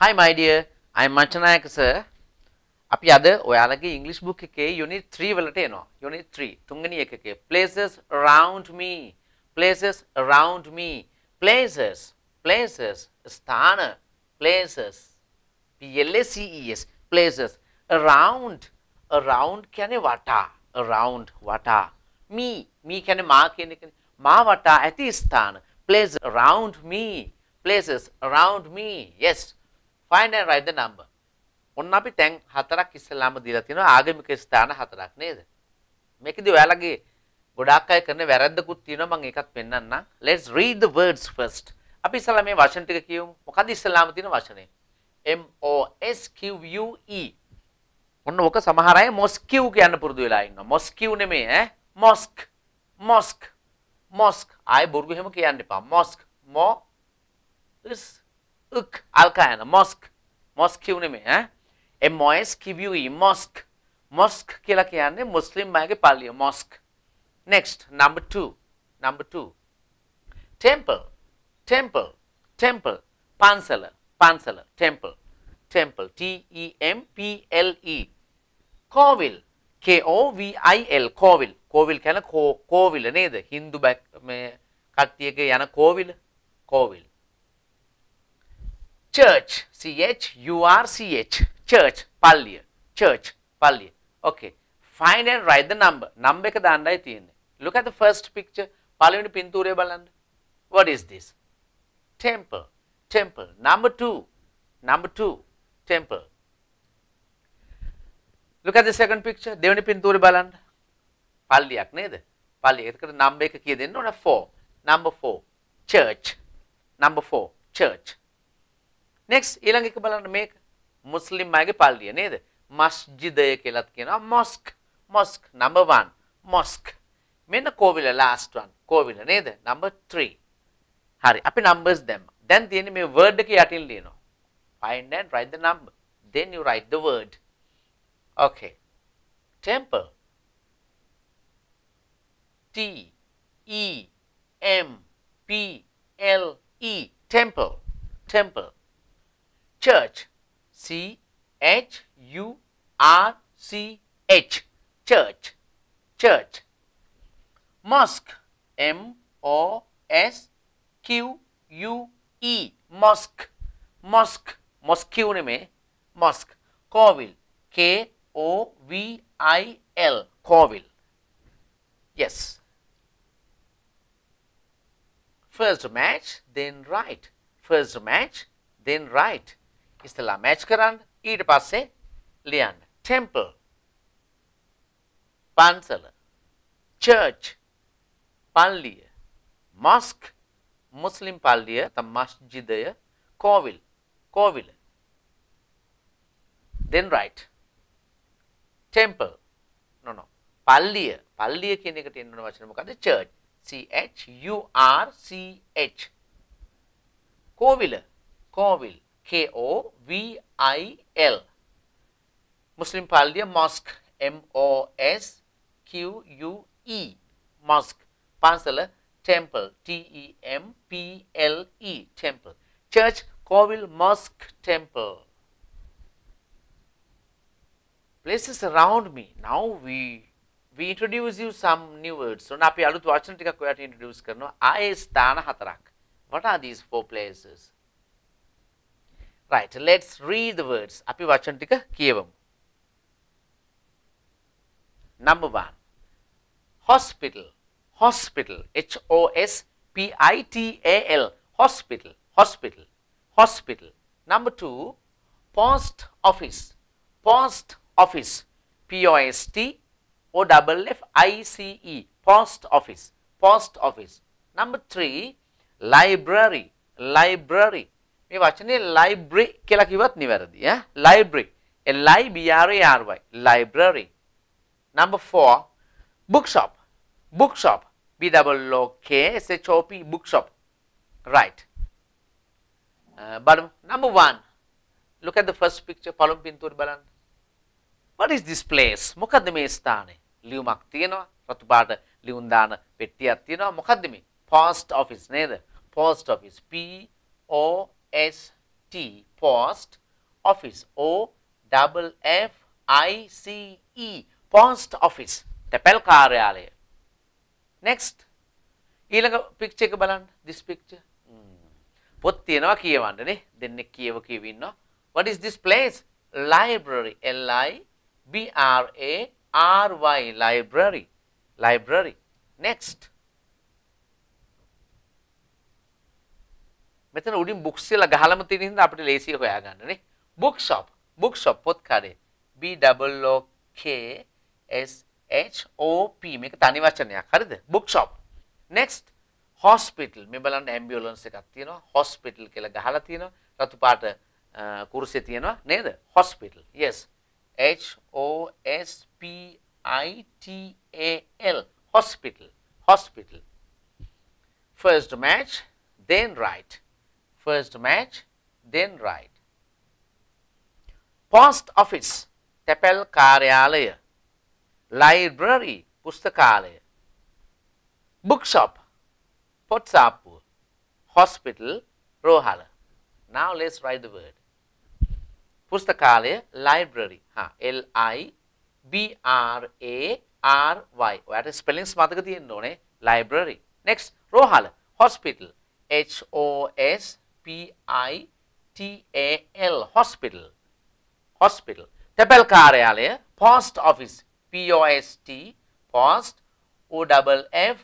හයි මයි dear I'm මචනායක sir අපි අද ඔයාලගේ ඉංග්ලිෂ් බුක් එකේ යුනිට් 3 වලට එනවා යුනිට් 3 තුන්වෙනි එකකේ places around me places around me places places ස්ථාන places P L A C E S places around around කියන්නේ වටා around වටා me me කියන්නේ මා කියන එක මා වටා ඇති ස්ථාන places around me places around me yes find and write the number. ඔන්න අපි තැන් හතරක් ඉස්සෙල්ලාම දීලා තියෙනවා ආගමික ස්ථාන හතරක් නේද? මේකෙදි ඔයාලගේ ගොඩාක් අය කරන වැරද්දකුත් තියෙනවා මම ඒකත් පෙන්නන්නම්. Let's read the words first. අපි ඉස්සෙල්ලා මේ වචන ටික කියමු. මොකද ඉස්සෙල්ලාම තියෙන වචනේ? M O S Q U E. ඔන්න ඔක සමහර අය මොස්කිව් කියන්න පුරුදු වෙලා ඉන්නවා. මොස්කිව් නෙමෙයි ඈ. මොස්ක්. මොස්ක්. මොස්ක්. ආයි බොරු එහෙම කියන්න එපා. මොස්ක්. මො ඉස් ኡክ አልካయና মস্ক মস্কዩਨੇమే హ ఎం మోస్కివియీ মস্ক মস্ক కేల కేయన్న ముస్లిం మాయకే పాలియ mosque next number 2 number 2 temple temple temple పాన్సలర్ పాన్సలర్ temple temple T E M P L E కోవిల్ కో వి ల కోవిల్ కోవిల్ కేన కో కోవిల నేద హిందూ బెక్ మే కత్తియకే యన కోవిల కోవిల్ church, C-H-U-R-C-H, church, pallia, church, pallia. Okay, find and write the number. Number එක දාන්නයි තියෙන්නේ. Look at the first picture. පළවෙනි පින්තූරය balanda. What is this? Temple, temple. Number two, number two, temple. Look at the second picture. දෙවෙනි පින්තූරය බලන්න. පල්ලියක් නේද? පල්ලිය. ඒකට number එක කිය දෙන්න ඕන 4. Number 4, church. Number 4, church. Next इलांग मे मुस्लिम आगे पाल दिए नहीं मस्जिद mosque mosque number one mosque मेन कोविल लास्ट वन कोविल नहीं नंबर थ्री हरी अभी नंबर दम देन दिन मे वर्ड की अटीन लेना find and write the number then you write the word okay temple T E M P L E temple temple church. C H U R C H. Church. Church. Mosque. M O S Q U E. Mosque. Mosque. Mosque name. Mosque. Covil. K O V I L. Covil. Yes. First match, then right. First match, then right. ඉස්සලා match කරන්න ඊට පස්සේ ලියන්න temple පන්සල church පල්ලිය Musk මුස්ලිම් පල්ලිය මස්ජිදය කෝවිල් කෝවිල then right temple no no පල්ලිය පල්ලිය කියන එකට එන්න ඕන වචන මොකද්ද church c h u r c h කෝවිල කෝවිල් K-O-V-I-L. Muslim Palia Mosque M-O-S-Q-U-E Mosque. Pansala Temple T-E-M-P-L-E Temple. Church Kovil Mosque Temple. Places around me. Now we we introduce you some new words. So now we are going to introduce I Stana Hatarak. What are these four places? Right, let us read the words. Api vachantika kiyavam. Number one, hospital, hospital, H O S P I T A L, hospital, hospital, hospital. Number two, post office, post office, P O S T O F F I C E, post office, post office. Number three, library, library, මේ වචනේ library කියලා කිව්වත් නිවැරදි ඈ library l i b r a r y library number 4 bookshop bookshop b double o k s h o p bookshop right uh, but number 1 look at the first picture පළමු පින්තූරේ බලන්න what is this place මොකද්ද මේ ස්ථානේ ලියුමක් තියෙනවා රතු පාට ලියුම් දාන පෙට්ටියක් තියෙනවා මොකද්ද මේ post office නේද post office p o S T post office O double F I C E post office තැපැල් කාර්යාලය next ඊළඟ පික්චර් එක this picture hmm. පොත් තියනවා කියවන්න නේ දෙන්නෙක් what is this place library L I B R A R Y library library next මෙතන උඩින් බුක්ස් කියලා ගහලම තියෙන හින්දා අපිට ලේසියි හොයාගන්න නේ. book shop book shop පොත් කාරේ B double O K S H O P මේක තනි වචනයක් හරිද? book shop. next hospital මේ බලන්න ambulance එකක් තියෙනවා hospital කියලා ගහලා තියෙනවා රතු පාට කුරුසේ තියෙනවා නේද? hospital. yes. H O S P I T A L hospital hospital first match then right first match, then write. Post office, tepel karyalaya, library, pustakalaya, bookshop, potsapu, hospital, rohala. Now let's write the word. Pustakalaya, library, ha, L I B R A R Y. What is spelling? Smadagadi, no, library. Next, rohala, hospital. H O S hospital hospital hospital tepal karyale post office p o s t post o double f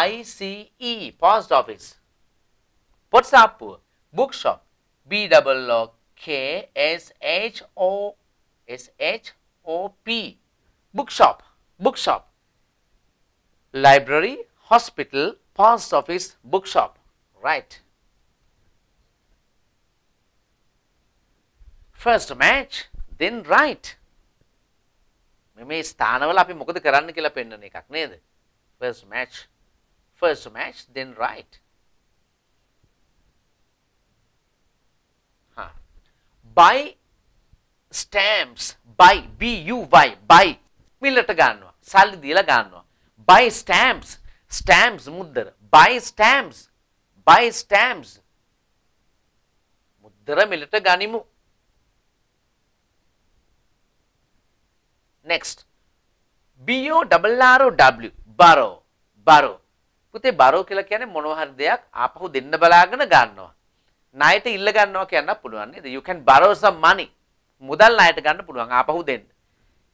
i c e post office whatsapp bookshop b double o k s h o s h o p bookshop bookshop library hospital post office bookshop right first match then right මේ ස්ථානවල අපි මොකද කරන්න කියලා පෙන්වන එකක් නේද first match first match then right huh. by stamps by b u y by මිලට ගන්නවා සල්ලි දීලා ගන්නවා by stamps stamps මුද්දර by stamps by stamps මුද්දර මිලට ගනිමු Next, BO double R O W borrow borrow පුතේ borrow කියලා කියන්නේ මොනවා හරි දෙයක් ආපහු දෙන්න බලාගෙන ගන්නවා. ණයට ඉල්ල ගන්නවා කියන්න පුළුවන් නේද? You can borrow some money. මුදල් ණයට ගන්න පුළුවන් ආපහු දෙන්න.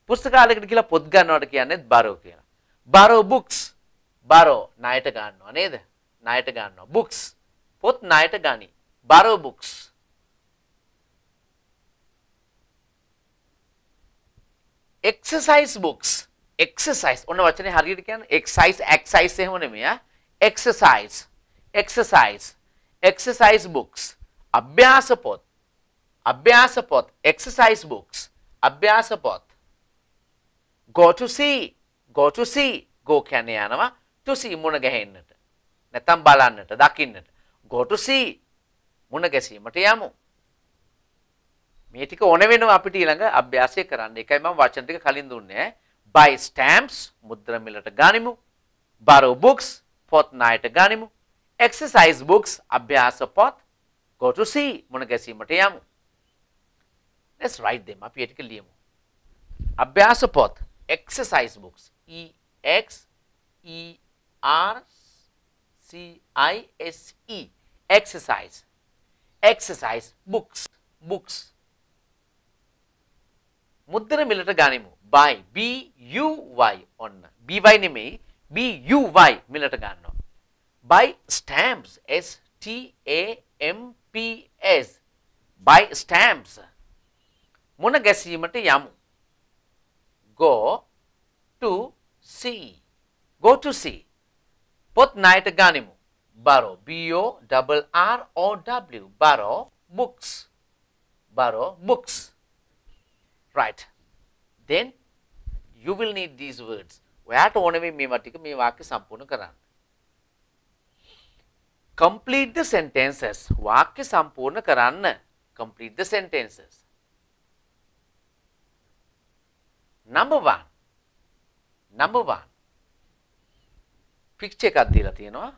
පුස්තකාලයකට කියලා පොත් ගන්නවට කියන්නේ borrow කියලා. borrow books borrow ණයට ගන්නවා නේද? ණයට ගන්නවා. books පොත් ණයට ගනි. borrow books exercise books exercise ඔන්න වචනේ හරියට කියන්නේ එක්සයිස් එක්සයිස් එහෙම නෙමෙයි ආ එක්සසයිස් එක්සසයිස් එක්සසයිස් බොක්ස් අභ්‍යාස පොත් අභ්‍යාස පොත් එක්සසයිස් බොක්ස් අභ්‍යාස පොත් go to see go to see go කියන්නේ යනවා to see මුණ ගැහෙන්නට නැත්නම් බලන්නට දකින්නට go to see මුණ ගැසීමට යමු මේ ටික ඕන වෙනවා අපිට ඊළඟ අභ්‍යාසය කරන්න. ඒකයි මම වචන ටික කලින් දුන්නේ. buy stamps මුද්‍ර මිලට ගනිමු. borrow books පොත් ණයට ගනිමු. exercise books අභ්‍යාස පොත් go to see මුණ ගැසීමට යමු. let's write them අපි ටික ලියමු. අභ්‍යාස පොත් exercise books e x e r c i s e exercise exercise books books मुद्र मिलट गाने बाय बी यू वाई ऑन बी वाई ने में बी यू वाई मिलट गानो buy stamps S T A M P S buy stamps मुन गैसी मटे यामु go to C go to सी पोत नाइट गाने borrow B O double R O W borrow books borrow books right then you will need these words ඔයාට ඕන වෙයි මේ ටික මේ වාක්‍ය සම්පූර්ණ කරන්න complete the sentences වාක්‍ය සම්පූර්ණ කරන්න complete the sentences number 1 number 1 picture එකක් දීලා තියෙනවා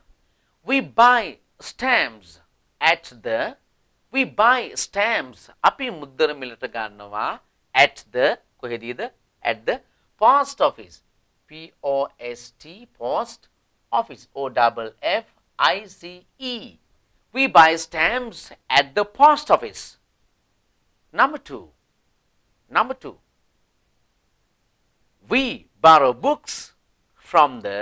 we buy stamps at the we buy stamps අපි මුද්දර මිලට ගන්නවා at the කොහෙදීද at the post office P O S T post office O double F I C E we buy stamps at the post office number 2 number 2 we borrow books from the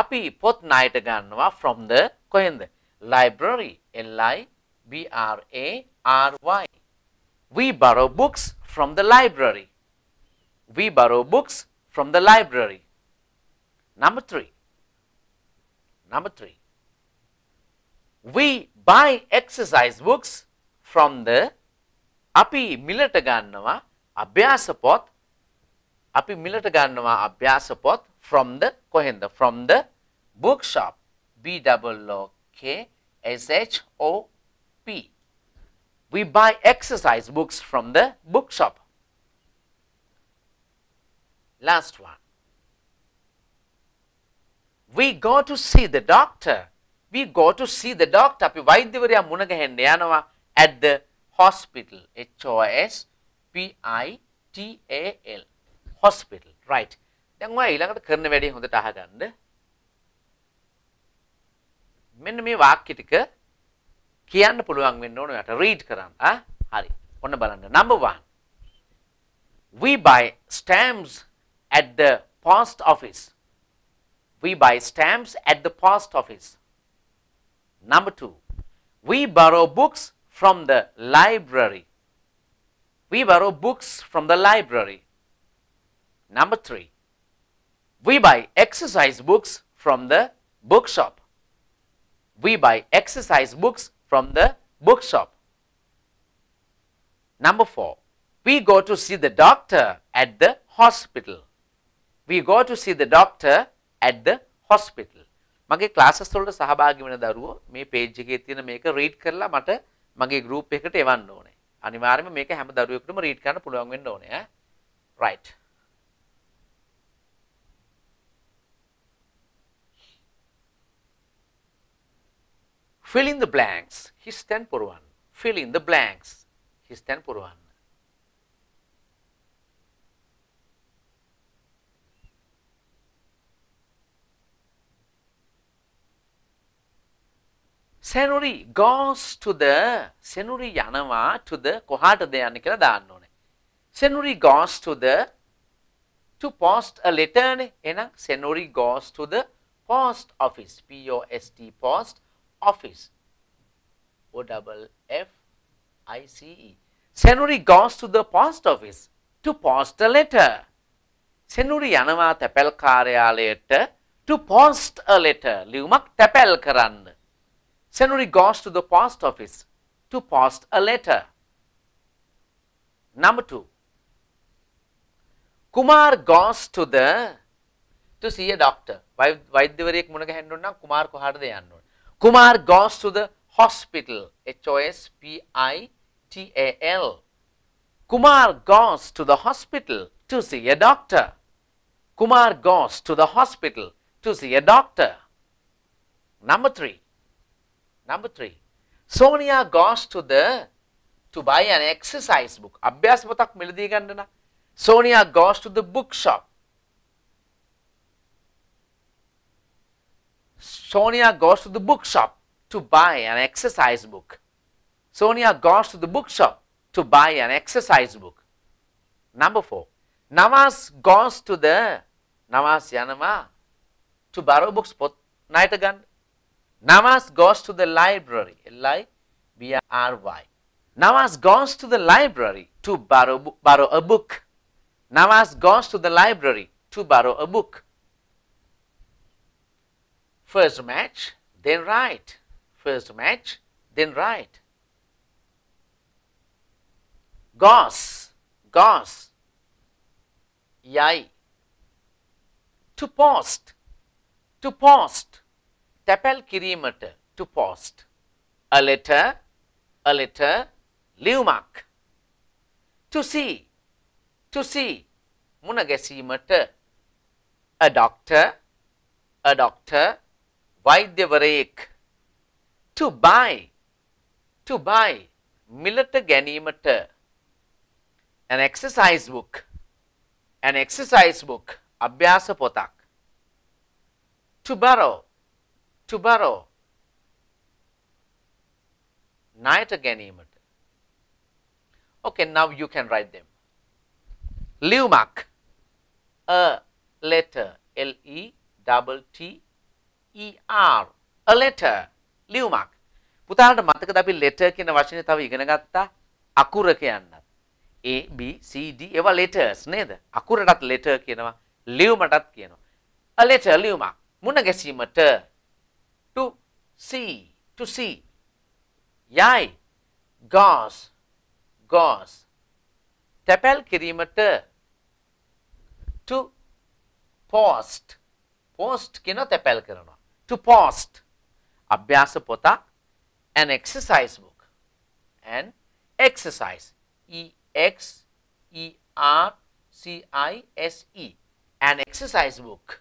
api pot ණයට ගන්නවා from the කොහෙන්ද library L I B R A R Y we borrow books from the library. We borrow books from the library. Number three, number three, we buy exercise books from the Api මිලට ගන්නවා අභ්‍යාස පොත් අපි from the කොහෙන්ද from the bookshop B double O K S H O we buy exercise books from the bookshop. Last one. We go to see the doctor. We go to see the doctor. අපි වෛද්‍යවරයා මුණ ගැහෙන්න යනවා at the hospital. H O S P I T A L. Hospital. Right. දැන් ඔයා ඊළඟට කරන වැඩේ හොඳට අහගන්න. මෙන්න මේ වාක්‍ය ටික කියන්න පුළුවන් වෙන්න ඕන ඔයාට රීඩ් කරන්න හරි ඔන්න බලන්න number 1 we buy stamps at the post office we buy stamps at the post office number 2 we borrow books from the library we borrow books from the library number 3 we buy exercise books from the bookshop we buy exercise books from the bookshop. Number 4. We go to see the doctor at the hospital. We go to see the doctor at the hospital. මගේ classes වලට සහභාගී වෙන දරුවෝ මේ page එකේ තියෙන මේක read කරලා මට මගේ group එකට එවන්න ඕනේ. අනිවාර්යයෙන්ම මේක හැම දරුවෙකුටම read කරන්න පුළුවන් වෙන්න ඕනේ ඈ. right. Fill in the blanks. He's 10 per 1. Fill in the blanks. He's 10 per 1. සැනුරි goes to the සැනුරි yanawa to the කොහාටද යන්නේ කියලා දාන්න ඕනේ. සැනුරි goes to the to post a letter නේ. එහෙනම් සැනුරි goes to the post office. P O S T post office. O double F I C E. සැනුරි goes to the post office to post a letter. සැනුරි යනවා තැපැල් කාර්යාලයට to post a letter. ලියුමක් තැපැල් කරන්න. Senuri goes to the post office to post a letter. Number two, Kumar goes to the to see a doctor. Why why the very Kumarko had the Kumar goes to the hospital. H-O-S-P-I-T-A-L. Kumar goes to the hospital to see a doctor. Kumar goes to the hospital to see a doctor. Number three. Number three. Sonia goes to the to buy an exercise book. Abhyas patak mildi gandana. Sonia goes to the bookshop. Sonia goes to the bookshop to buy an exercise book. Sonia goes to the bookshop to buy an exercise book. Number four, Namaz goes to the Navas Yanama to borrow books for night again. Navas goes to the library. L-I-B-R-Y. Navas goes to the library to borrow, borrow a book. Namaz goes to the library to borrow a book. First match, then right. First match, then right. Gauss, Gauss, yai. To post, to post, tapal kirimata, to post. A letter, a letter, Liumak. to see to see මුණ a doctor a doctor වෛද්‍යවරයෙක් to buy to buy මිලට ගැනීමට an exercise book an exercise book අභ්‍යාස පොතක් to borrow to borrow ණයට ගැනීමට okay now you can write them ලියුමක් a letter l e double t ER a letter ලියුමක් පුතාලට මතකද අපි letter කියන වචනේ තව ඉගෙන ගත්තා අකුර කියන්නත් A B C D ඒවා letters නේද අකුරටත් letter කියනවා ලියුමටත් කියනවා a letter ලියුමක් මුණ ගැසීමට to see to see යයි ගාස් ගාස් තැපැල් කිරීමට to post post කියන තැපැල් කරනවා to post Abhyasa Pota, an exercise book, an exercise E X E R C I S E, an exercise book,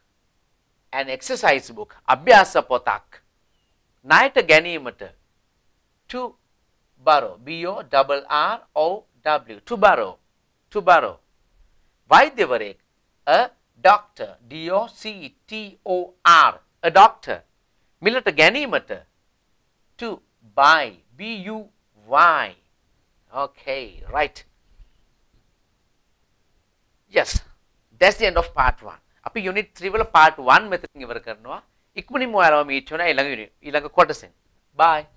an exercise book, Abhyasa Potak, Nayata Ganimata, to borrow, B O double R O W, to borrow, to borrow. vaidyavarek a doctor, D O C T O R, a doctor, Milleta Ganimata, to buy, B-U-Y. Okay, right. Yes, that's the end of part 1. අපි unit 3 වල part 1 මෙතනින් ඉවර කරනවා. ඉක්මනින්ම ඔයාලව meet වෙනවා ඊළඟ quarter කොටසෙන්. bye